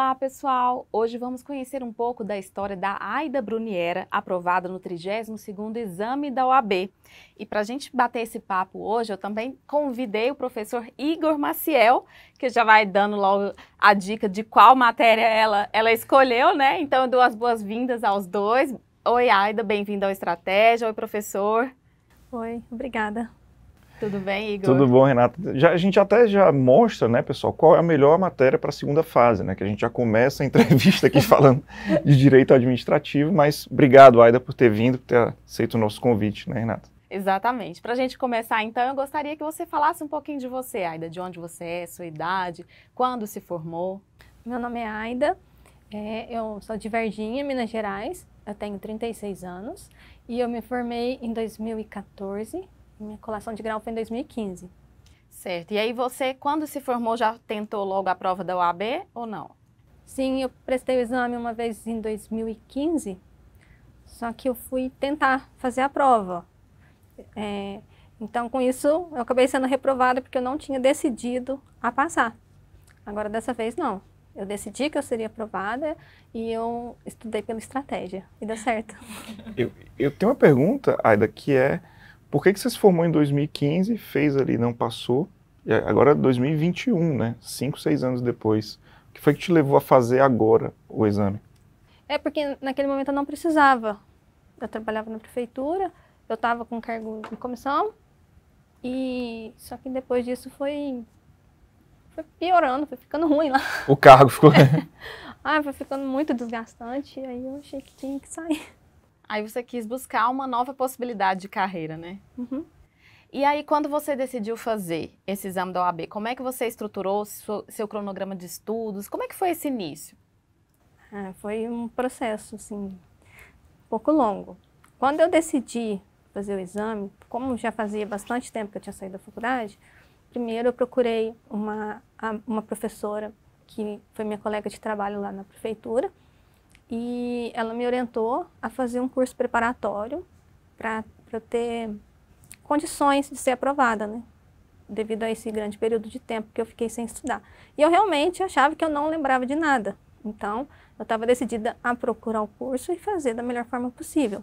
Olá, pessoal! Hoje vamos conhecer um pouco da história da Aida Bruniera, aprovada no 32º Exame da OAB. E para a gente bater esse papo hoje, eu também convidei o professor Igor Maciel, que já vai dando logo a dica de qual matéria ela, ela escolheu, né? Então eu dou as boas-vindas aos dois. Oi, Aida, bem-vinda ao Estratégia. Oi, professor. Oi, obrigada. Tudo bem, Igor? Tudo bom, Renata. Já, a gente até já mostra, né, pessoal, qual é a melhor matéria para a segunda fase, né? Que a gente já começa a entrevista aqui falando de direito administrativo, mas obrigado, Aida, por ter vindo, por ter aceito o nosso convite, né, Renata? Exatamente. Para a gente começar, então, eu gostaria que você falasse um pouquinho de você, Aida, de onde você é, sua idade, quando se formou. Meu nome é Aida, é, eu sou de Verdinha, Minas Gerais, eu tenho 36 anos e eu me formei em 2014 minha colação de grau foi em 2015. Certo. E aí você, quando se formou, já tentou logo a prova da OAB ou não? Sim, eu prestei o exame uma vez em 2015, só que eu fui tentar fazer a prova. É, então, com isso, eu acabei sendo reprovada porque eu não tinha decidido a passar. Agora, dessa vez, não. Eu decidi que eu seria aprovada e eu estudei pela estratégia. E deu certo. Eu, eu tenho uma pergunta, Aida, que é por que, que você se formou em 2015, fez ali, não passou, e agora 2021, é né? Cinco, seis anos depois. O que foi que te levou a fazer agora o exame? É porque naquele momento eu não precisava. Eu trabalhava na prefeitura, eu estava com cargo de comissão, e só que depois disso foi, foi piorando, foi ficando ruim lá. O cargo ficou. ah, foi ficando muito desgastante, aí eu achei que tinha que sair. Aí você quis buscar uma nova possibilidade de carreira, né? Uhum. E aí, quando você decidiu fazer esse exame da OAB, como é que você estruturou seu, seu cronograma de estudos? Como é que foi esse início? Ah, foi um processo, assim, um pouco longo. Quando eu decidi fazer o exame, como já fazia bastante tempo que eu tinha saído da faculdade, primeiro eu procurei uma, uma professora que foi minha colega de trabalho lá na prefeitura, e ela me orientou a fazer um curso preparatório para ter condições de ser aprovada, né? Devido a esse grande período de tempo que eu fiquei sem estudar. E eu realmente achava que eu não lembrava de nada. Então, eu estava decidida a procurar o curso e fazer da melhor forma possível.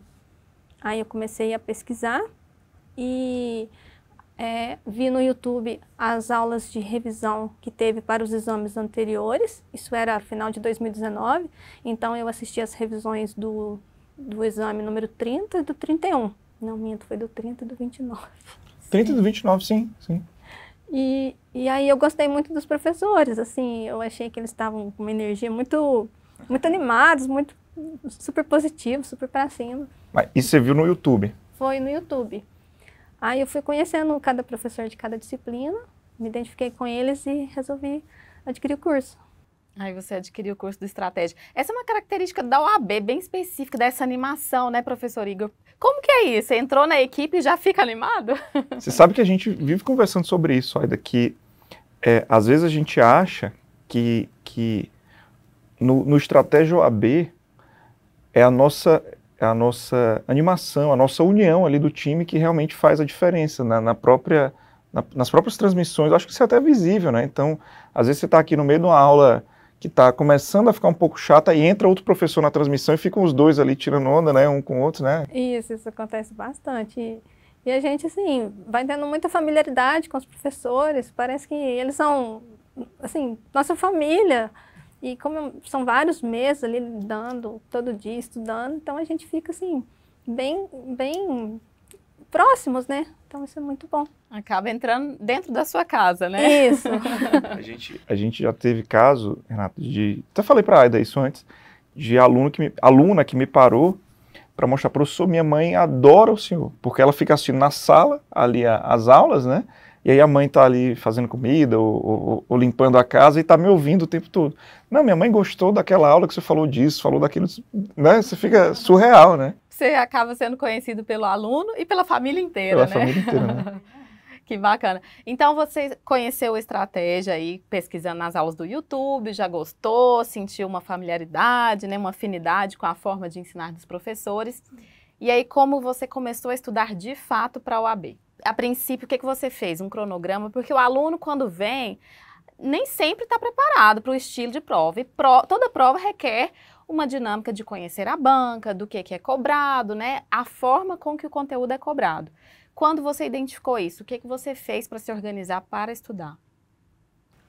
Aí eu comecei a pesquisar e é, vi no YouTube as aulas de revisão que teve para os exames anteriores, isso era final de 2019, então eu assisti as revisões do, do exame número 30 e do 31. Não minto, foi do 30 e do 29. 30 e do 29, sim, sim. E, e aí eu gostei muito dos professores, assim, eu achei que eles estavam com uma energia muito, muito animados, muito super positivo, super para cima. Mas, e você viu no YouTube? Foi no YouTube. Aí eu fui conhecendo cada professor de cada disciplina, me identifiquei com eles e resolvi adquirir o curso. Aí você adquiriu o curso do Estratégia. Essa é uma característica da OAB bem específica dessa animação, né, professor Igor? Como que é isso? Você entrou na equipe e já fica animado? Você sabe que a gente vive conversando sobre isso, Aida, que é, às vezes a gente acha que, que no, no Estratégia OAB é a nossa é a nossa animação, a nossa união ali do time que realmente faz a diferença na, na própria, na, nas próprias transmissões. Eu acho que isso é até visível, né? Então, às vezes você está aqui no meio de uma aula que está começando a ficar um pouco chata e entra outro professor na transmissão e ficam os dois ali tirando onda, né? Um com o outro, né? Isso, isso acontece bastante. e a gente, assim, vai tendo muita familiaridade com os professores. Parece que eles são, assim, nossa família. E como são vários meses ali dando, todo dia estudando, então a gente fica assim, bem, bem próximos, né? Então isso é muito bom. Acaba entrando dentro da sua casa, né? Isso. a, gente, a gente já teve caso, Renato, de. Até falei para a Aida isso antes, de aluno que me, aluna que me parou para mostrar, para o professor, minha mãe adora o senhor, porque ela fica assistindo na sala, ali a, as aulas, né? E aí a mãe está ali fazendo comida ou, ou, ou, limpando a casa e está me ouvindo o tempo todo. Não, minha mãe gostou daquela aula que você falou disso, falou daquilo, né? Você fica surreal, né? Você acaba sendo conhecido pelo aluno e pela família inteira, pela né? Família inteira, né? que bacana. Então você conheceu a estratégia aí pesquisando nas aulas do YouTube, já gostou, sentiu uma familiaridade, né, uma afinidade com a forma de ensinar dos professores. E aí como você começou a estudar de fato para a AB? a princípio, o que, que você fez? Um cronograma? Porque o aluno, quando vem, nem sempre está preparado para o estilo de prova. E pro, toda prova requer uma dinâmica de conhecer a banca, do que, que é cobrado, né? A forma com que o conteúdo é cobrado. Quando você identificou isso, o que, que você fez para se organizar para estudar?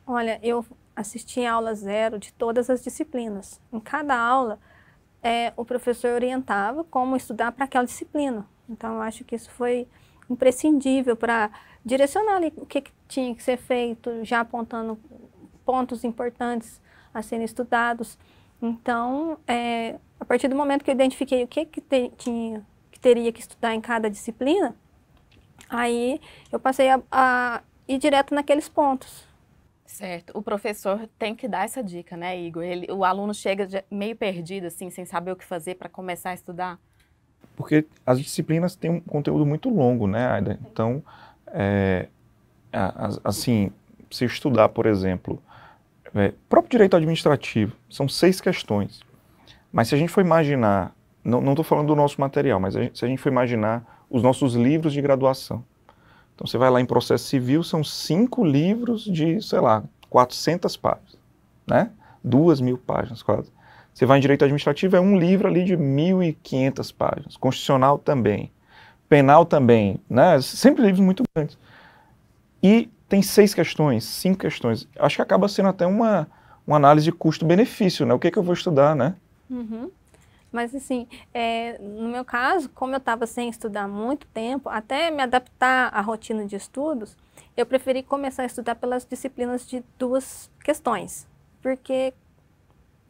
Olha, eu assisti a aula zero de todas as disciplinas. Em cada aula, é, o professor orientava como estudar para aquela disciplina. Então, eu acho que isso foi imprescindível para direcionar ali o que, que tinha que ser feito, já apontando pontos importantes a serem estudados. Então, é, a partir do momento que eu identifiquei o que, que, te, tinha, que teria que estudar em cada disciplina, aí eu passei a, a ir direto naqueles pontos. Certo. O professor tem que dar essa dica, né, Igor? Ele, o aluno chega meio perdido, assim, sem saber o que fazer para começar a estudar porque as disciplinas têm um conteúdo muito longo, né, Aida? Então, é, assim, se estudar, por exemplo, é, próprio direito administrativo, são seis questões. Mas se a gente for imaginar, não estou falando do nosso material, mas a gente, se a gente for imaginar os nossos livros de graduação. Então, você vai lá em processo civil, são cinco livros de, sei lá, 400 páginas, né? Duas mil páginas quase. Você vai em direito administrativo, é um livro ali de 1.500 páginas. Constitucional também. Penal também. Né? Sempre livros muito grandes. E tem seis questões, cinco questões. Acho que acaba sendo até uma, uma análise de custo-benefício, né? O que, é que eu vou estudar, né? Uhum. Mas, assim, é, no meu caso, como eu estava sem estudar muito tempo, até me adaptar à rotina de estudos, eu preferi começar a estudar pelas disciplinas de duas questões. Porque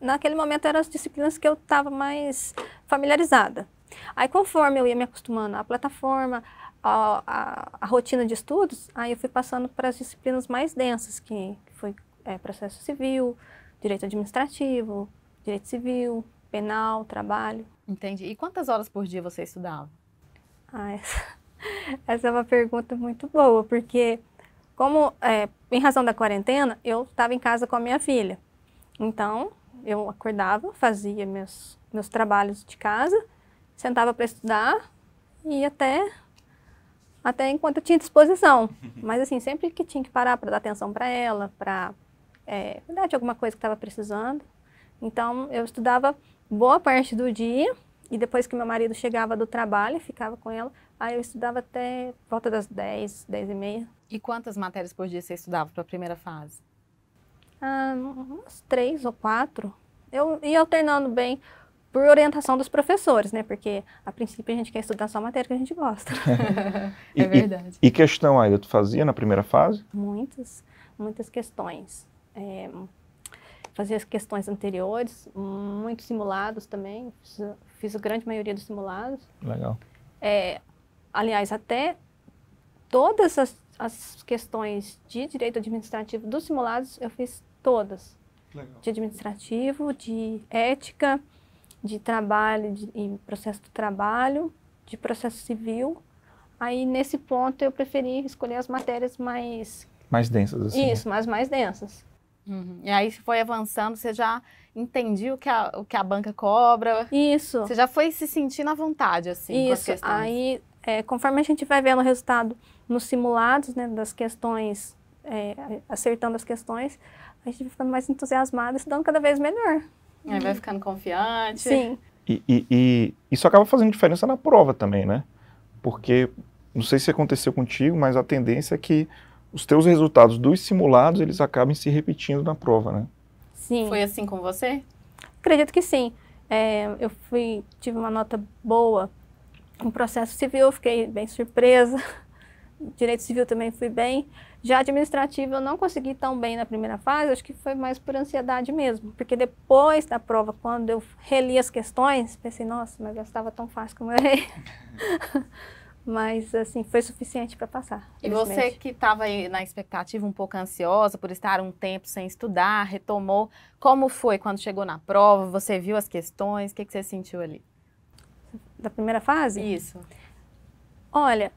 naquele momento eram as disciplinas que eu estava mais familiarizada. Aí, conforme eu ia me acostumando à plataforma, à, à, à rotina de estudos, aí eu fui passando para as disciplinas mais densas, que, foi é, processo civil, direito administrativo, direito civil, penal, trabalho. Entendi. E quantas horas por dia você estudava? Ah, essa, essa é uma pergunta muito boa, porque como, é, em razão da quarentena, eu estava em casa com a minha filha. Então, eu acordava, fazia meus, meus trabalhos de casa, sentava para estudar e até até enquanto eu tinha disposição. Mas assim, sempre que tinha que parar para dar atenção para ela, para é, cuidar de alguma coisa que estava precisando. Então, eu estudava boa parte do dia e depois que meu marido chegava do trabalho, ficava com ela, aí eu estudava até volta das 10, 10 e meia. E quantas matérias por dia você estudava para a primeira fase? ah, umas três ou quatro. Eu ia alternando bem por orientação dos professores, né? Porque a princípio a gente quer estudar só a matéria que a gente gosta. é verdade. E, e, questão ainda tu fazia na primeira fase? Muitas, muitas questões. É, fazia as questões anteriores, muitos simulados também. Fiz, fiz a grande maioria dos simulados. Legal. É, aliás, até todas as, as questões de direito administrativo dos simulados eu fiz todas. Legal. De administrativo, de ética, de trabalho, de, em processo do trabalho, de processo civil. Aí, nesse ponto, eu preferi escolher as matérias mais... Mais densas, assim. Né? Isso, mas mais densas. Uhum. E aí você foi avançando, você já entendia o que a, o que a banca cobra. Isso. Você já foi se sentindo à vontade, assim, Isso. Aí, é, conforme a gente vai vendo o resultado nos simulados, né, das questões, é, acertando as questões, a gente vai ficando mais entusiasmado, estudando cada vez melhor. Aí vai ficando confiante. Sim. E, e, e, isso acaba fazendo diferença na prova também, né? Porque, não sei se aconteceu contigo, mas a tendência é que os teus resultados dos simulados, eles acabem se repetindo na prova, né? Sim. Foi assim com você? Acredito que sim. É, eu fui, tive uma nota boa no processo civil, fiquei bem surpresa direito civil também fui bem. Já administrativo eu não consegui tão bem na primeira fase, acho que foi mais por ansiedade mesmo, porque depois da prova, quando eu reli as questões, pensei, nossa, mas eu estava tão fácil como eu errei. mas assim, foi suficiente para passar. E você que estava na expectativa um pouco ansiosa por estar um tempo sem estudar, retomou, como foi quando chegou na prova? Você viu as questões? O que, que você sentiu ali? Da primeira fase? Isso. Olha,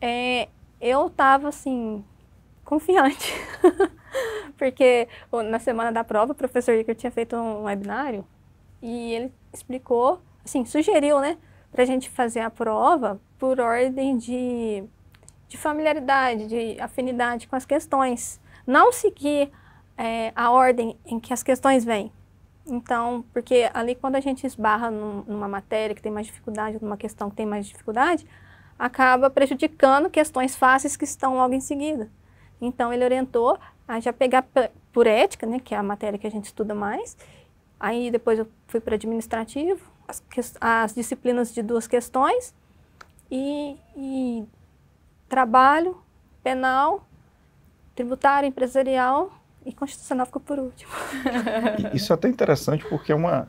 é, eu estava assim, confiante. Porque na semana da prova, o professor Iker tinha feito um webinário e ele explicou, assim, sugeriu, né, para a gente fazer a prova por ordem de, de familiaridade, de afinidade com as questões. Não seguir é, a ordem em que as questões vêm. Então, porque ali quando a gente esbarra num, numa matéria que tem mais dificuldade, numa questão que tem mais dificuldade, acaba prejudicando questões fáceis que estão logo em seguida. Então, ele orientou a já pegar por ética, né, que é a matéria que a gente estuda mais, aí depois eu fui para administrativo, as, as, disciplinas de duas questões, e, e trabalho, penal, tributário, empresarial e constitucional ficou por último. Isso é até interessante porque é uma,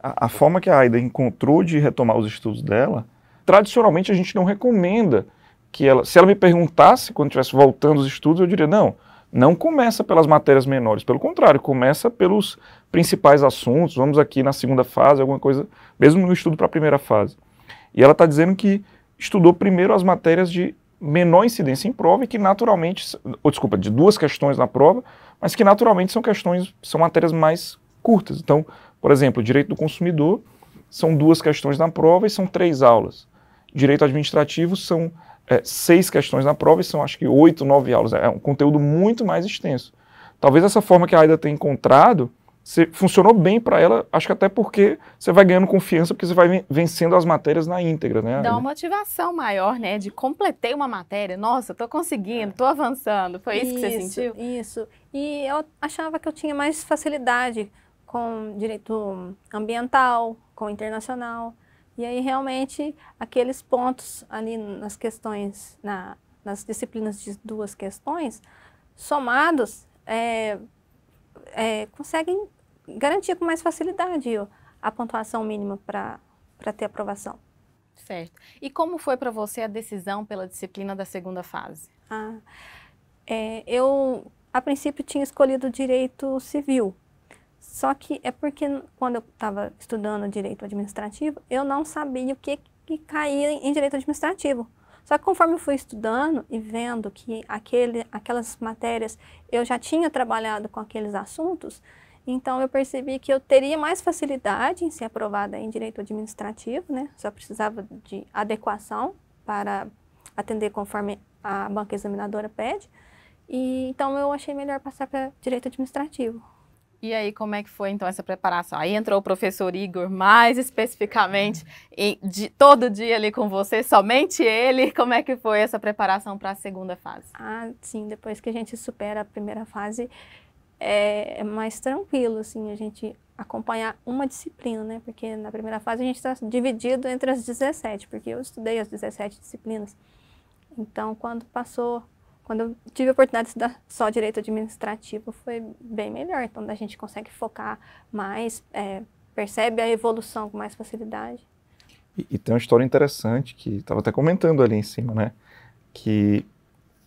a, a forma que a Aida encontrou de retomar os estudos dela tradicionalmente a gente não recomenda que ela. Se ela me perguntasse quando estivesse voltando os estudos, eu diria: não, não começa pelas matérias menores, pelo contrário, começa pelos principais assuntos. Vamos aqui na segunda fase, alguma coisa, mesmo no estudo para a primeira fase. E ela está dizendo que estudou primeiro as matérias de menor incidência em prova e que naturalmente, ou desculpa, de duas questões na prova, mas que naturalmente são questões, são matérias mais curtas. Então, por exemplo, direito do consumidor, são duas questões na prova e são três aulas. Direito administrativo são é, seis questões na prova e são acho que oito, nove aulas. É, é um conteúdo muito mais extenso. Talvez essa forma que a Aida tem encontrado funcionou bem para ela, acho que até porque você vai ganhando confiança, porque você vai vencendo as matérias na íntegra, né? Aida? Dá uma motivação maior, né? De completei uma matéria, nossa, estou conseguindo, estou avançando. Foi isso, isso que você sentiu? Isso. E eu achava que eu tinha mais facilidade com direito ambiental, com internacional. E aí, realmente, aqueles pontos ali nas questões, na, nas disciplinas de duas questões, somados, é, é, conseguem garantir com mais facilidade a pontuação mínima para ter aprovação. Certo. E como foi para você a decisão pela disciplina da segunda fase? Ah, é, eu, a princípio, tinha escolhido direito civil, só que é porque quando eu estava estudando direito administrativo, eu não sabia o que, que caía em direito administrativo. Só que conforme eu fui estudando e vendo que aquele, aquelas matérias eu já tinha trabalhado com aqueles assuntos, então eu percebi que eu teria mais facilidade em ser aprovada em direito administrativo, né? Só precisava de adequação para atender conforme a banca examinadora pede. E então eu achei melhor passar para direito administrativo. E aí, como é que foi então essa preparação? Aí entrou o professor Igor, mais especificamente, de, todo dia ali com você, somente ele. Como é que foi essa preparação para a segunda fase? Ah, sim, depois que a gente supera a primeira fase, é, é mais tranquilo, assim, a gente acompanhar uma disciplina, né? Porque na primeira fase a gente está dividido entre as 17, porque eu estudei as 17 disciplinas. Então, quando passou quando eu tive a oportunidade de estudar só direito administrativo, foi bem melhor. Então, a gente consegue focar mais, é, percebe a evolução com mais facilidade. E, e tem uma história interessante que estava até comentando ali em cima, né? Que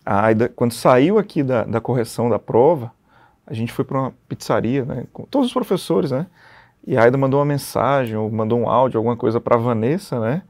a Aida, quando saiu aqui da, da correção da prova, a gente foi para uma pizzaria, né? Com todos os professores, né? E a Aida mandou uma mensagem, ou mandou um áudio, alguma coisa para a Vanessa, né?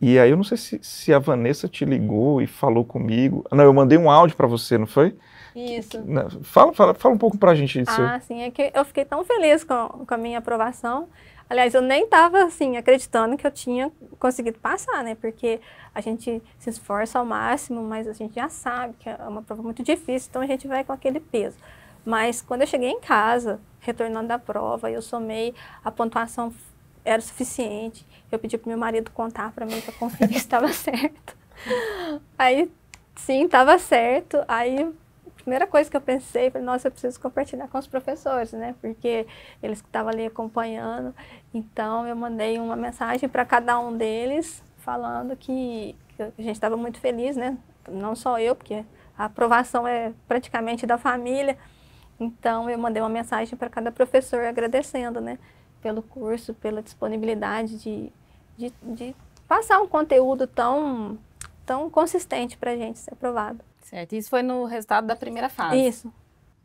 E aí eu não sei se, se a Vanessa te ligou e falou comigo. Ah, não, eu mandei um áudio para você, não foi? Isso. Né, fala, fala, fala um pouco para a gente disso. Ah, sim, é que eu fiquei tão feliz com, com a minha aprovação. Aliás, eu nem estava assim acreditando que eu tinha conseguido passar, né? Porque a gente se esforça ao máximo, mas a gente já sabe que é uma prova muito difícil, então a gente vai com aquele peso. Mas quando eu cheguei em casa, retornando da prova, eu somei a pontuação era suficiente. Eu pedi para meu marido contar para mim para conferir se estava certo. Aí, sim, estava certo. Aí, primeira coisa que eu pensei foi: nossa, eu preciso compartilhar com os professores, né? Porque eles que estavam ali acompanhando. Então, eu mandei uma mensagem para cada um deles falando que, que a gente estava muito feliz, né? Não só eu, porque a aprovação é praticamente da família. Então, eu mandei uma mensagem para cada professor agradecendo, né? pelo curso, pela disponibilidade de, de, de passar um conteúdo tão, tão consistente para a gente ser aprovado. Certo, isso foi no resultado da primeira fase. Isso.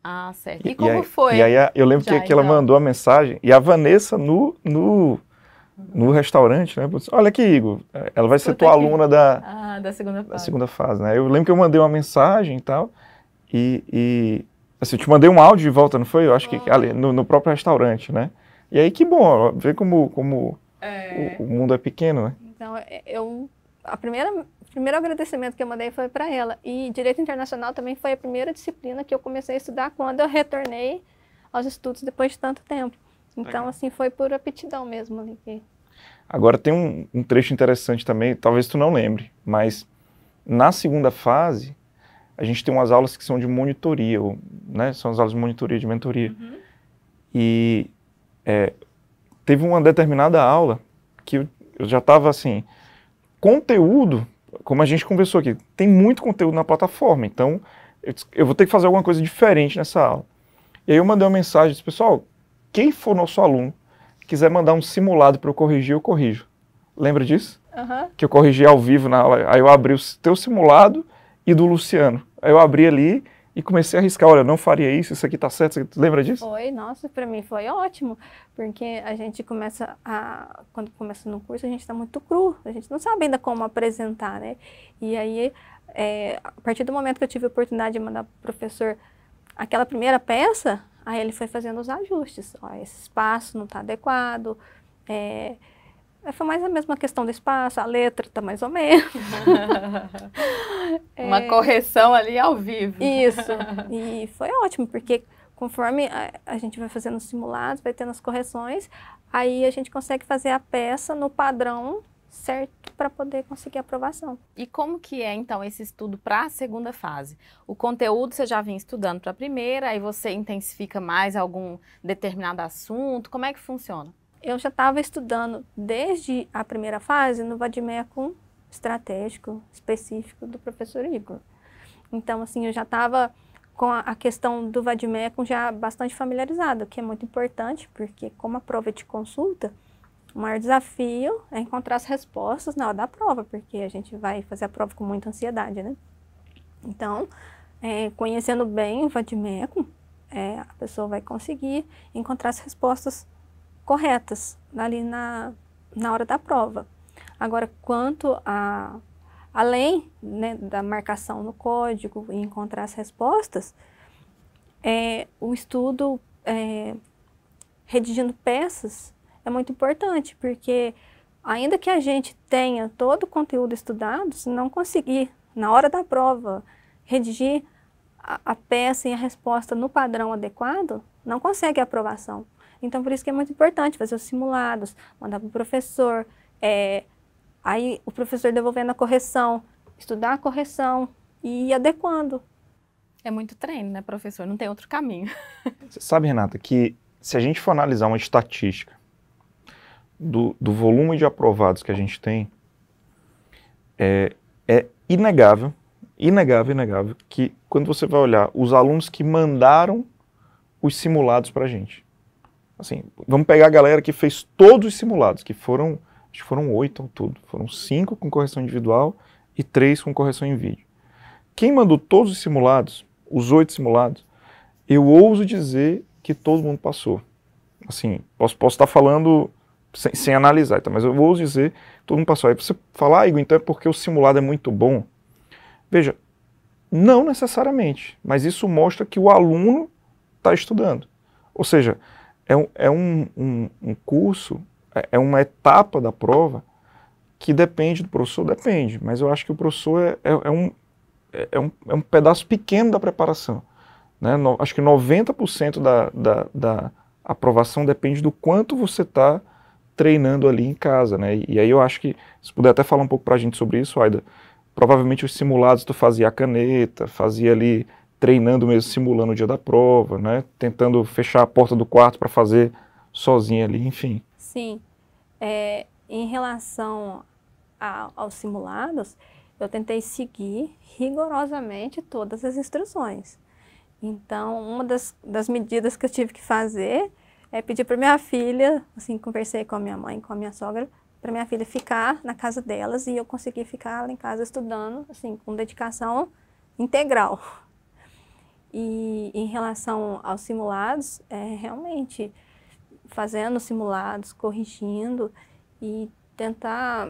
Ah, certo. E, e como aí, foi? E aí eu lembro que, que ela então. mandou a mensagem e a Vanessa no, no, no restaurante, né? Assim, Olha aqui, Igor, ela vai ser tua aluna da, ah, da, segunda fase. da segunda fase, né? Eu lembro que eu mandei uma mensagem e tal e, e assim, eu te mandei um áudio de volta, não foi? Eu acho que ali, no, no próprio restaurante, né? E aí que bom, vê como, como é... o, o, mundo é pequeno, né? Então, é, eu, a primeira, o primeiro agradecimento que eu mandei foi para ela. E Direito Internacional também foi a primeira disciplina que eu comecei a estudar quando eu retornei aos estudos depois de tanto tempo. Então, assim, foi por aptidão mesmo ali que Agora tem um, um, trecho interessante também, talvez tu não lembre, mas na segunda fase a gente tem umas aulas que são de monitoria, ou, né, são as aulas de monitoria, de mentoria. Uhum. E é, teve uma determinada aula que eu, eu já estava assim, conteúdo, como a gente conversou aqui, tem muito conteúdo na plataforma, então eu, eu vou ter que fazer alguma coisa diferente nessa aula. E aí eu mandei uma mensagem, disse, pessoal, quem for nosso aluno, quiser mandar um simulado para eu corrigir, eu corrijo. Lembra disso? Uhum. Que eu corrigi ao vivo na aula. Aí eu abri o teu simulado e do Luciano. Aí eu abri ali e comecei a arriscar, olha, não faria isso, isso aqui tá certo, Você lembra disso? Foi, nossa, para mim foi ótimo, porque a gente começa a, quando começa no curso, a gente está muito cru, a gente não sabe ainda como apresentar, né? E aí, é, a partir do momento que eu tive a oportunidade de mandar pro professor aquela primeira peça, aí ele foi fazendo os ajustes, ó, esse espaço não está adequado, é, foi é mais a mesma questão do espaço, a letra está mais ou menos. é... Uma correção ali ao vivo. Isso. E foi ótimo, porque conforme a, a gente vai fazendo os simulados, vai tendo as correções, aí a gente consegue fazer a peça no padrão certo para poder conseguir aprovação. E como que é então esse estudo para a segunda fase? O conteúdo você já vinha estudando para a primeira, aí você intensifica mais algum determinado assunto, como é que funciona? eu já estava estudando desde a primeira fase no vademecum estratégico específico do professor Igor. Então, assim, eu já estava com a questão do vademecum já bastante familiarizado, o que é muito importante, porque como a prova é de consulta, o maior desafio é encontrar as respostas na hora da prova, porque a gente vai fazer a prova com muita ansiedade, né? Então, é, conhecendo bem o vademecum, é, a pessoa vai conseguir encontrar as respostas corretas ali na, na hora da prova. Agora, quanto a além né, da marcação no código e encontrar as respostas, é, o estudo é, redigindo peças é muito importante, porque ainda que a gente tenha todo o conteúdo estudado, se não conseguir, na hora da prova, redigir a, a peça e a resposta no padrão adequado, não consegue aprovação. Então, por isso que é muito importante fazer os simulados, mandar para o professor, é, aí o professor devolvendo a correção, estudar a correção e ir adequando. É muito treino, né, professor? Não tem outro caminho. Você sabe, Renata, que se a gente for analisar uma estatística do, do volume de aprovados que a gente tem, é, é inegável, inegável, inegável, que quando você vai olhar os alunos que mandaram os simulados para a gente, assim, vamos pegar a galera que fez todos os simulados, que foram, acho que foram oito ao todo, foram cinco com correção individual e três com correção em vídeo. Quem mandou todos os simulados, os oito simulados, eu ouso dizer que todo mundo passou. Assim, posso, posso estar falando sem, sem analisar, tá? mas eu ouso dizer que todo mundo passou. Aí você falar, ah, Igor, então é porque o simulado é muito bom. Veja, não necessariamente, mas isso mostra que o aluno está estudando. Ou seja, é um, é um, um, um curso, é, é uma etapa da prova que depende do professor? Depende, mas eu acho que o professor é, é, é um, é, é um, é um pedaço pequeno da preparação. Né? No, acho que 90% da, da, da aprovação depende do quanto você está treinando ali em casa. Né? E, e, aí eu acho que, se puder até falar um pouco para a gente sobre isso, Aida, provavelmente os simulados tu fazia a caneta, fazia ali treinando mesmo, simulando o dia da prova, né? Tentando fechar a porta do quarto para fazer sozinha ali, enfim. Sim. É, em relação a, aos simulados, eu tentei seguir rigorosamente todas as instruções. Então, uma das, das medidas que eu tive que fazer é pedir para minha filha, assim, conversei com a minha mãe, com a minha sogra, para minha filha ficar na casa delas e eu consegui ficar lá em casa estudando, assim, com dedicação integral, e em relação aos simulados, é realmente fazendo simulados, corrigindo e tentar,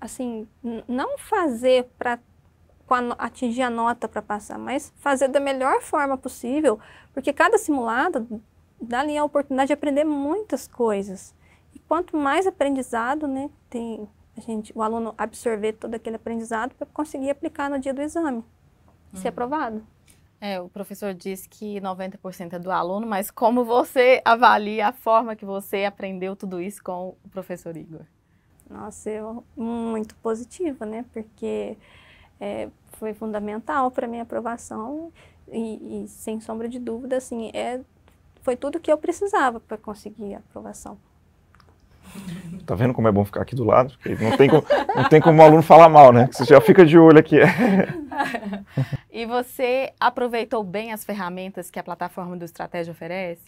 assim, não fazer para atingir a nota para passar, mas fazer da melhor forma possível, porque cada simulado dá ali a oportunidade de aprender muitas coisas. E quanto mais aprendizado, né, tem a gente, o aluno absorver todo aquele aprendizado para conseguir aplicar no dia do exame, hum. ser uhum. aprovado. É, o professor disse que 90% é do aluno, mas como você avalia a forma que você aprendeu tudo isso com o professor Igor? Nossa, eu muito positiva, né? Porque é, foi fundamental para minha aprovação e, e, sem sombra de dúvida, assim, é, foi tudo que eu precisava para conseguir a aprovação. Tá vendo como é bom ficar aqui do lado? Porque não tem como, não tem como o aluno falar mal, né? Você já fica de olho aqui. e você aproveitou bem as ferramentas que a plataforma do Estratégia oferece?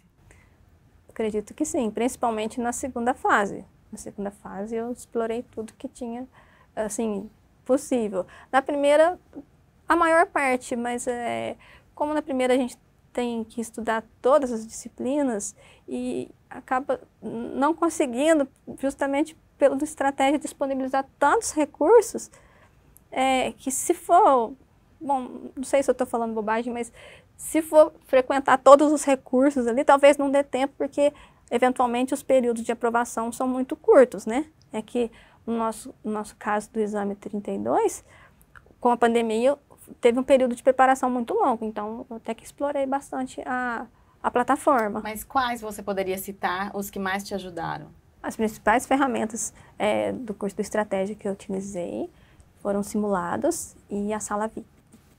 Acredito que sim, principalmente na segunda fase. Na segunda fase eu explorei tudo que tinha, assim, possível. Na primeira, a maior parte, mas é, como na primeira a gente tem que estudar todas as disciplinas e acaba não conseguindo, justamente pela estratégia de disponibilizar tantos recursos, é, que se for, bom, não sei se eu estou falando bobagem, mas se for frequentar todos os recursos ali, talvez não dê tempo, porque eventualmente os períodos de aprovação são muito curtos, né? É que no nosso, no nosso caso do exame 32, com a pandemia, teve um período de preparação muito longo, então eu até que explorei bastante a, a plataforma. Mas quais você poderia citar os que mais te ajudaram? As principais ferramentas é, do curso do Estratégia que eu utilizei foram simulados e a sala VIP.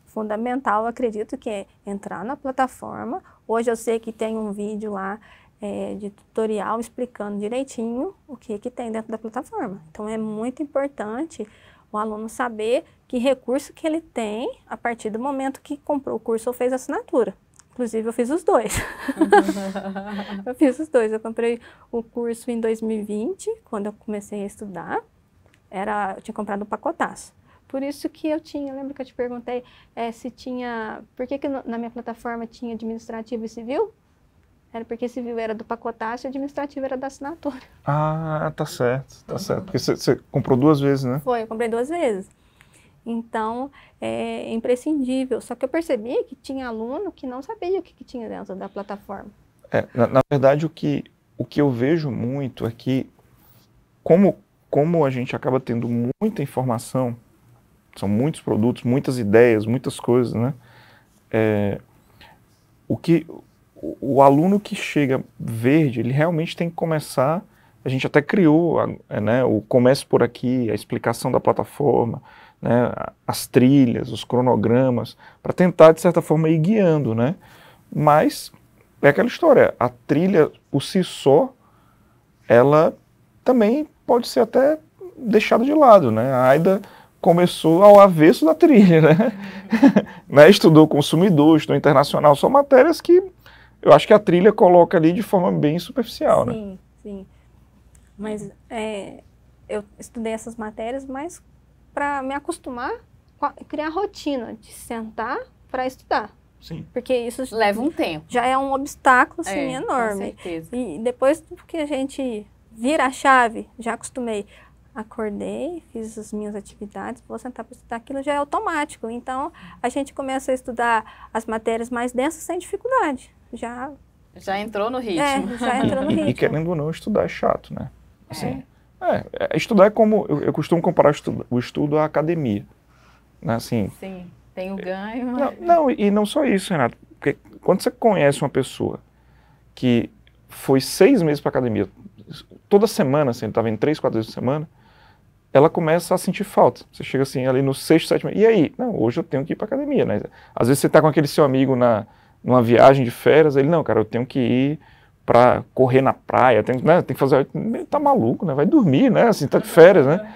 Fundamental, acredito que é entrar na plataforma. Hoje eu sei que tem um vídeo lá é, de tutorial explicando direitinho o que, que tem dentro da plataforma. Então é muito importante o aluno saber que recurso que ele tem a partir do momento que comprou o curso ou fez a assinatura. Inclusive, eu fiz os dois. eu fiz os dois. Eu comprei o curso em 2020, quando eu comecei a estudar. Era, eu tinha comprado um pacotaço. Por isso que eu tinha, lembra que eu te perguntei é, se tinha, por que, que na minha plataforma tinha administrativo e civil? Era porque civil era do pacotaço e administrativo era da assinatura. Ah, tá certo, tá certo. Porque você comprou duas vezes, né? Foi, eu comprei duas vezes. Então, é imprescindível. Só que eu percebi que tinha aluno que não sabia o que, que tinha dentro da plataforma. É, na, na, verdade, o que, o que eu vejo muito é que, como, como a gente acaba tendo muita informação, são muitos produtos, muitas ideias, muitas coisas, né? É, o que o, aluno que chega verde, ele realmente tem que começar. A gente até criou é, né, o começo por aqui, a explicação da plataforma, né, as trilhas, os cronogramas, para tentar, de certa forma, ir guiando. Né? Mas é aquela história, a trilha por si só, ela também pode ser até deixada de lado. Né? A AIDA começou ao avesso da trilha, né? né? Estudou consumidor, estudou internacional, são matérias que eu acho que a trilha coloca ali de forma bem superficial, sim, né? Sim, sim. Mas é, eu estudei essas matérias mais para me acostumar, criar rotina de sentar para estudar. Sim. Porque isso leva um tempo. Já é um obstáculo assim, é, enorme. Com certeza. E depois que a gente vira a chave, já acostumei. Acordei, fiz as minhas atividades, vou sentar para estudar, aquilo já é automático. Então, a gente começa a estudar as matérias mais densas sem dificuldade já. Já entrou no ritmo. É, já entrou no ritmo. E, e querendo ou não, estudar é chato, né? Assim, é. é. é estudar é como. Eu, eu costumo comparar o estudo, o estudo à academia. Né? Assim, Sim, tem o ganho. Não, não, e não só isso, Renato. Porque quando você conhece uma pessoa que foi seis meses para academia, toda semana, assim, estava em três, quatro vezes por semana, ela começa a sentir falta. Você chega assim, ali no sexto, sétimo, e aí? Não, hoje eu tenho que ir para academia, né? Às vezes você está com aquele seu amigo na, numa viagem de férias, ele, não, cara, eu tenho que ir para correr na praia, tem, né, tem que fazer. Tá maluco, né? Vai dormir, né? Assim, tá de férias, né?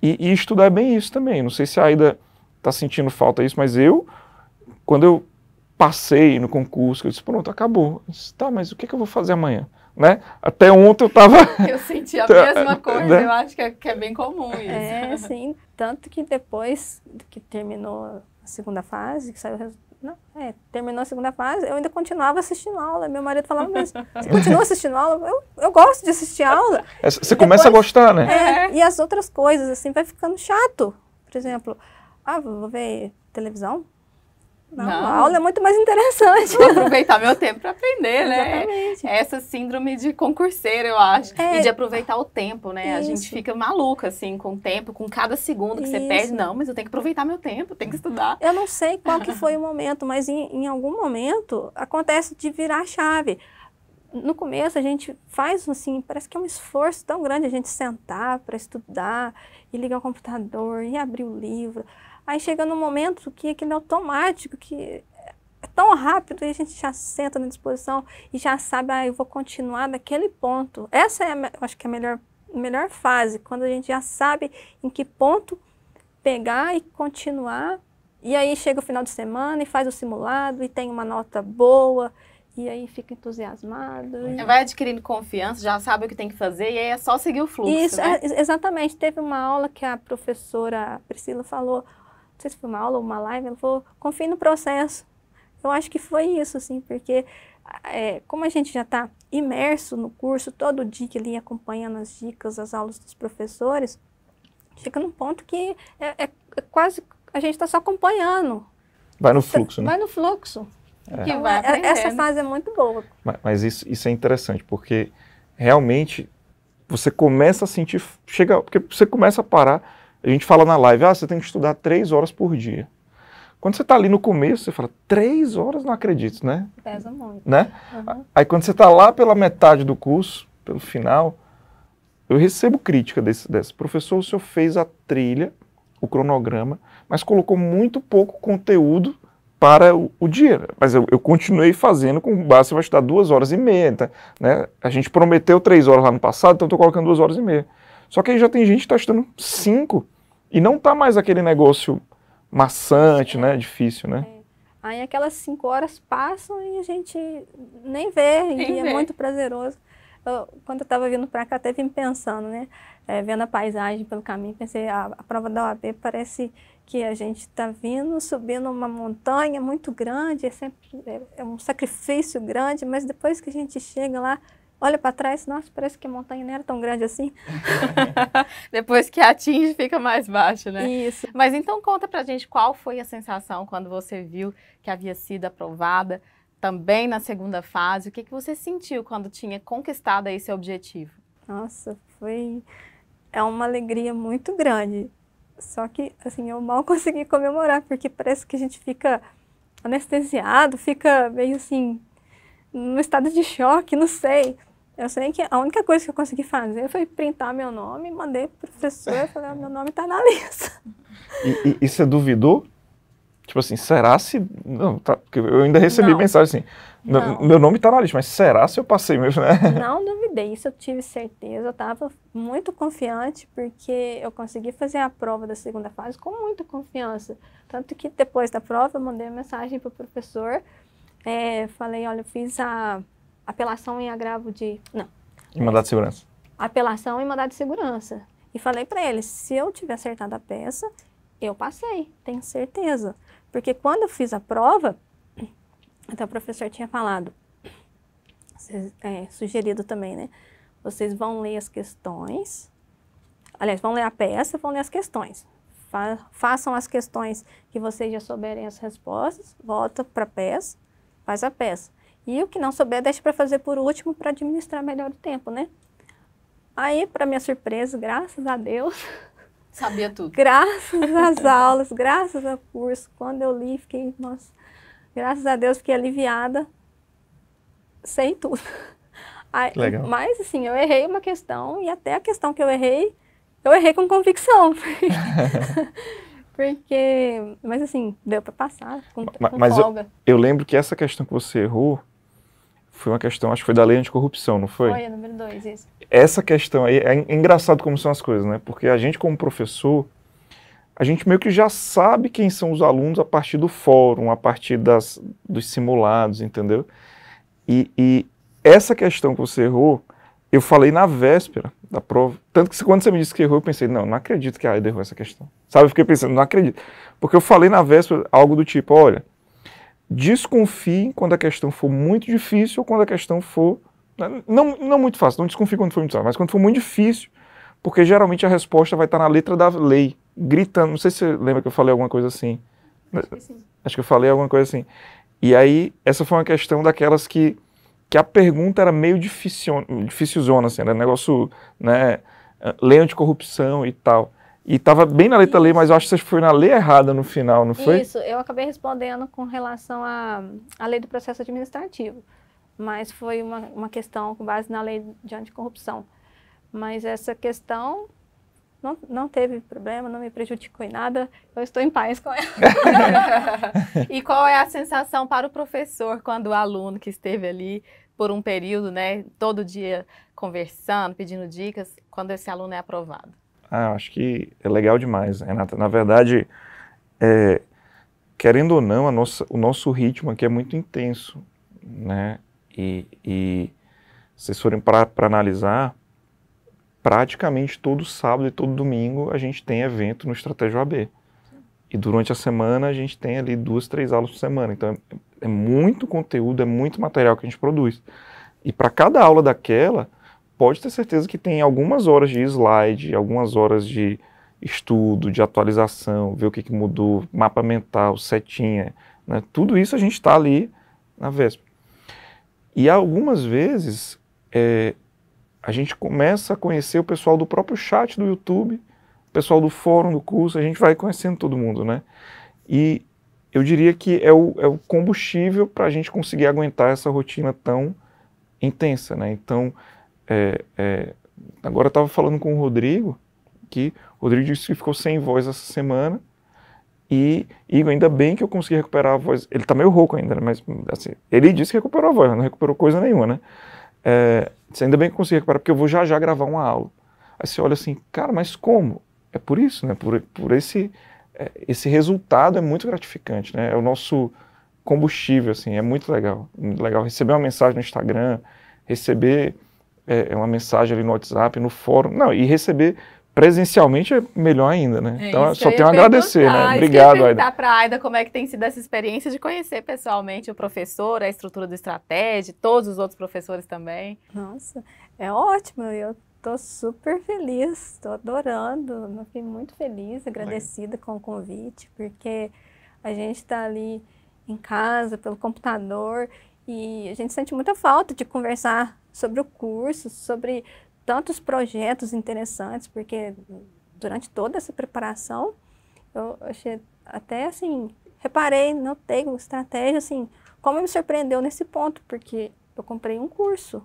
E, e estudar é bem isso também. Não sei se a Aida tá sentindo falta disso, mas eu, quando eu passei no concurso, eu disse, pronto, acabou. Eu disse, tá, mas o que, é que eu vou fazer amanhã? Né? Até ontem eu tava Eu senti a tá, mesma né? coisa, né? eu acho que é, que é, bem comum isso. É, sim. Tanto que depois que terminou a segunda fase, que saiu o resultado não, é, terminou a segunda fase, eu ainda continuava assistindo aula. Meu marido falava, mas você continua assistindo aula? Eu, eu gosto de assistir aula. É, você começa a gostar, né? É, é, e as outras coisas, assim, vai ficando chato. Por exemplo, ah, vou ver televisão? Não, não, a aula é muito mais interessante. Vou aproveitar meu tempo para aprender, né? Exatamente. É essa síndrome de concurseiro, eu acho. É... E de aproveitar o tempo, né? Isso. A gente fica maluca, assim, com o tempo, com cada segundo que Isso. você perde. Não, mas eu tenho que aproveitar meu tempo, tenho que uhum. estudar. Eu não sei qual que foi o momento, mas em, em algum momento acontece de virar a chave no começo a gente faz assim, parece que é um esforço tão grande a gente sentar para estudar e ligar o computador e abrir o livro. Aí chega no momento que aquilo é automático, que é tão rápido e a gente já senta na disposição e já sabe, ah, eu vou continuar daquele ponto. Essa é, a, acho que é a melhor, melhor fase, quando a gente já sabe em que ponto pegar e continuar. E aí chega o final de semana e faz o simulado e tem uma nota boa e aí fica entusiasmado. E... Vai adquirindo confiança, já sabe o que tem que fazer e aí é só seguir o fluxo. Isso, né? é, exatamente. Teve uma aula que a professora Priscila falou: não sei se foi uma aula ou uma live, ela falou, confie no processo. Eu acho que foi isso, assim, porque é, como a gente já está imerso no curso, todo dia ali acompanhando as dicas, as aulas dos professores, fica num ponto que é, é, é quase a gente está só acompanhando. Vai no fluxo, né? Vai no fluxo. É. Vai é, é, Essa fase é muito boa. Mas, mas, isso, isso é interessante, porque realmente você começa a sentir, chega, porque você começa a parar a gente fala na live, ah, você tem que estudar três horas por dia. Quando você está ali no começo, você fala, três horas, não acredito, né? Pesa muito. Né? Uhum. Aí quando você está lá pela metade do curso, pelo final, eu recebo crítica desse, desse. Professor, o senhor fez a trilha, o cronograma, mas colocou muito pouco conteúdo para o, o dia. Mas eu, eu, continuei fazendo com base, você vai estudar duas horas e meia. Então, né? A gente prometeu três horas lá no passado, então estou colocando duas horas e meia. Só que aí já tem gente testando cinco. E não tá mais aquele negócio maçante, né? Difícil, né? É. Aí aquelas cinco horas passam e a gente nem vê, nem e é vê. é muito prazeroso. Eu, quando eu estava vindo para cá, até vim pensando, né? É, vendo a paisagem pelo caminho, pensei, a, ah, a prova da OAB parece que a gente está vindo, subindo uma montanha muito grande, é sempre é, é um sacrifício grande, mas depois que a gente chega lá, olha para trás, nossa, parece que a montanha não era tão grande assim. Depois que atinge, fica mais baixo, né? Isso. Mas então conta pra gente qual foi a sensação quando você viu que havia sido aprovada também na segunda fase. O que, que você sentiu quando tinha conquistado esse objetivo? Nossa, foi... É uma alegria muito grande. Só que, assim, eu mal consegui comemorar, porque parece que a gente fica anestesiado, fica meio assim, num estado de choque, não sei. Eu sei que a única coisa que eu consegui fazer foi printar meu nome, mandei pro professor e falei, ah, meu nome está na lista. E, e, e, você duvidou? Tipo assim, será se... Não, tá, eu ainda recebi não. mensagem assim, não. meu nome está na lista, mas será se eu passei mesmo, né? Não duvidei, isso eu tive certeza, eu estava muito confiante porque eu consegui fazer a prova da segunda fase com muita confiança. Tanto que depois da prova eu mandei uma mensagem pro professor, é, falei, olha, eu fiz a apelação em agravo de. Não. E mandado de segurança. Apelação e mandado de segurança. E falei para ele: se eu tiver acertado a peça, eu passei, tenho certeza. Porque quando eu fiz a prova, até o professor tinha falado, é, sugerido também, né? Vocês vão ler as questões. Aliás, vão ler a peça, vão ler as questões. Fa façam as questões que vocês já souberem as respostas, volta para a peça, faz a peça. E o que não souber, deixa para fazer por último para administrar melhor o tempo, né? Aí, para minha surpresa, graças a Deus. Sabia tudo. graças às aulas, graças ao curso. Quando eu li, fiquei, nossa, graças a Deus, fiquei aliviada. Sei tudo. Aí, Legal. Mas, assim, eu errei uma questão e até a questão que eu errei, eu errei com convicção. Porque, mas assim, deu para passar com, mas, com mas folga. Eu, eu, lembro que essa questão que você errou, foi uma questão, acho que foi da lei anticorrupção, não foi? Foi, a número 2, isso. Essa questão aí, é, é engraçado como são as coisas, né? Porque a gente, como professor, a gente meio que já sabe quem são os alunos a partir do fórum, a partir das, dos simulados, entendeu? E, e essa questão que você errou, eu falei na véspera da prova. Tanto que quando você me disse que errou, eu pensei, não, não acredito que a Aida errou essa questão. Sabe, eu fiquei pensando, não acredito. Porque eu falei na véspera algo do tipo, olha, desconfie quando a questão for muito difícil ou quando a questão for. Né, não, não muito fácil, não desconfie quando for muito fácil, mas quando for muito difícil, porque geralmente a resposta vai estar na letra da lei, gritando. Não sei se você lembra que eu falei alguma coisa assim. Acho que, Acho que eu falei alguma coisa assim. E aí, essa foi uma questão daquelas que, que a pergunta era meio dificil, dificilzona, assim, era um negócio, né, lei anticorrupção e tal. E estava bem na letra lei, mas eu acho que você foi na lei errada no final, não foi? Isso, eu acabei respondendo com relação à, à lei do processo administrativo, mas foi uma, uma questão com base na lei de anticorrupção. Mas essa questão não, não teve problema, não me prejudicou em nada, eu estou em paz com ela. e qual é a sensação para o professor quando o aluno que esteve ali por um período, né, todo dia conversando, pedindo dicas, quando esse aluno é aprovado? Ah, acho que é legal demais, Renata. Na verdade, é, querendo ou não, nossa, o nosso ritmo aqui é muito intenso, né? E, e se vocês forem para analisar, praticamente todo sábado e todo domingo a gente tem evento no Estratégia AB. E durante a semana a gente tem ali duas, três aulas por semana. Então é, é muito conteúdo, é muito material que a gente produz. E para cada aula daquela, pode ter certeza que tem algumas horas de slide, algumas horas de estudo, de atualização, ver o que, que mudou, mapa mental, setinha, né? tudo isso a gente está ali na Vespa. E algumas vezes é, a gente começa a conhecer o pessoal do próprio chat do YouTube, o pessoal do fórum do curso, a gente vai conhecendo todo mundo, né? E eu diria que é o, é o combustível para a gente conseguir aguentar essa rotina tão intensa, né? Então, é, é, agora estava falando com o Rodrigo, que o Rodrigo disse que ficou sem voz essa semana. E, Igor, ainda bem que eu consegui recuperar a voz. Ele está meio rouco ainda, né? mas assim, ele disse que recuperou a voz, não recuperou coisa nenhuma, né? É, ainda bem que eu consegui recuperar, porque eu vou já já gravar uma aula. Aí você olha assim, cara, mas como? É por isso, né? Por, por esse, é, esse resultado é muito gratificante, né? É o nosso combustível, assim, é muito legal. Muito legal receber uma mensagem no Instagram, receber é, é, uma mensagem ali no WhatsApp, no fórum. Não, e receber presencialmente é melhor ainda, né? É então, só tenho a agradecer, né? Ah, Obrigado, Aida. para a Aida como é que tem sido essa experiência de conhecer pessoalmente o professor, a estrutura do Estratégia, todos os outros professores também. Nossa, é ótimo. Eu estou super feliz, estou adorando. Fiquei muito feliz, agradecida com o convite, porque a gente está ali em casa, pelo computador, e a gente sente muita falta de conversar sobre o curso, sobre tantos projetos interessantes, porque durante toda essa preparação, eu achei até assim, reparei, notei uma estratégia, assim, como me surpreendeu nesse ponto, porque eu comprei um curso.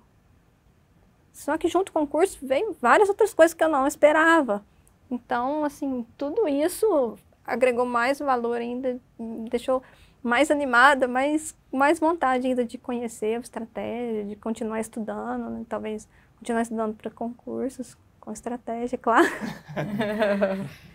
Só que junto com o curso veio várias outras coisas que eu não esperava. Então, assim, tudo isso agregou mais valor ainda, deixou mais animada, mais, mais vontade ainda de conhecer a estratégia, de continuar estudando, né? talvez continuar estudando para concursos, com estratégia, claro.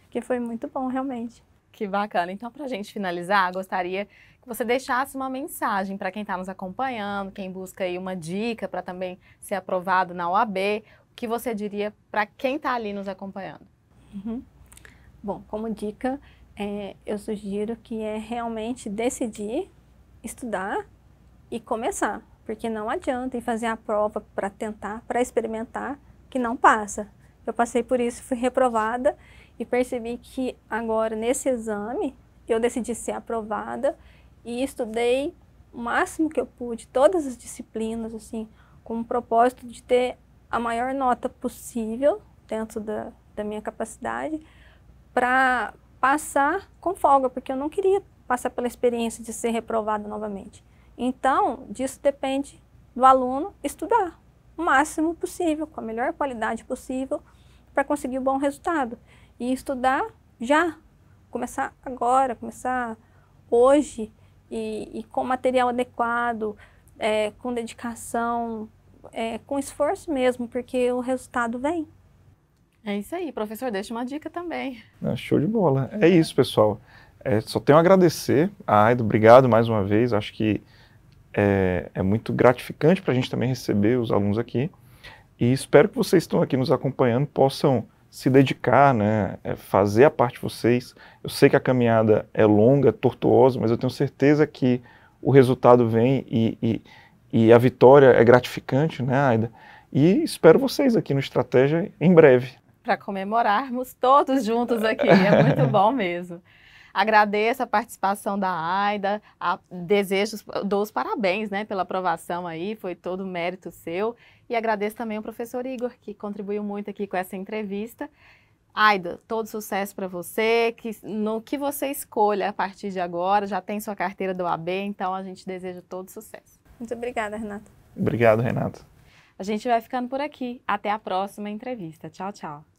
que foi muito bom, realmente. Que bacana. Então, para a gente finalizar, gostaria que você deixasse uma mensagem para quem está nos acompanhando, quem busca aí uma dica para também ser aprovado na OAB. O que você diria para quem está ali nos acompanhando? Uhum. Bom, como dica, é, eu sugiro que é realmente decidir, estudar e começar. Porque não adianta ir fazer a prova para tentar, para experimentar, que não passa. Eu passei por isso, fui reprovada e percebi que agora, nesse exame, eu decidi ser aprovada e estudei o máximo que eu pude, todas as disciplinas, assim, com o propósito de ter a maior nota possível dentro da, da minha capacidade para passar com folga, porque eu não queria passar pela experiência de ser reprovado novamente. Então, disso depende do aluno estudar o máximo possível, com a melhor qualidade possível, para conseguir um bom resultado. E estudar já, começar agora, começar hoje, e, e com material adequado, é, com dedicação, é, com esforço mesmo, porque o resultado vem. É isso aí, professor, deixa uma dica também. show de bola. É, é isso, pessoal. É, só tenho a agradecer a Aido, obrigado mais uma vez. Acho que é, é muito gratificante para a gente também receber os alunos aqui. E espero que vocês que estão aqui nos acompanhando possam se dedicar, né, é, fazer a parte de vocês. Eu sei que a caminhada é longa, é tortuosa, mas eu tenho certeza que o resultado vem e, e, e a vitória é gratificante, né, Aida? E espero vocês aqui no Estratégia em breve para comemorarmos todos juntos aqui. É muito bom mesmo. Agradeço a participação da Aida, a, desejo, dou os parabéns né, pela aprovação aí, foi todo mérito seu. E agradeço também ao professor Igor, que contribuiu muito aqui com essa entrevista. Aida, todo sucesso para você, que no que você escolha a partir de agora, já tem sua carteira do AB, então a gente deseja todo sucesso. Muito obrigada, Renata. Obrigado, Renata. A gente vai ficando por aqui. Até a próxima entrevista. Tchau, tchau.